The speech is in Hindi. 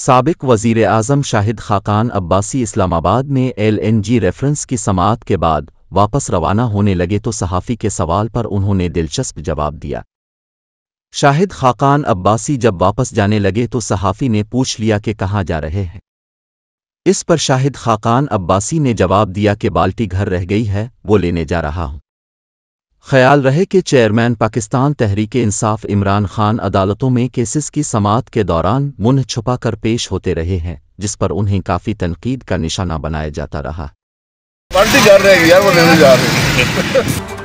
सबक वजीर अजम शाहिद खाकान अब्बासी इस्लामाबाद में एल एन जी रेफरेंस की समात के बाद वापस रवाना होने लगे तो सहाफ़ी के सवाल पर उन्होंने दिलचस्प जवाब दिया शाहिद खाकान अब्बासी जब वापस जाने लगे तो सहाफ़ी ने पूछ लिया कि कहाँ जा रहे हैं इस पर शाहिद खाकान अब्बासी ने जवाब दिया कि बाल्टी घर रह गई है वो लेने जा रहा हूँ ख्याल रहे कि चेयरमैन पाकिस्तान तहरीक इंसाफ इमरान खान अदालतों में केसेस की समात के दौरान मुन छुपा कर पेश होते रहे हैं जिस पर उन्हें काफ़ी तनकीद का निशाना बनाया जाता रहा पार्टी रहे हैं यार वो जा रहे हैं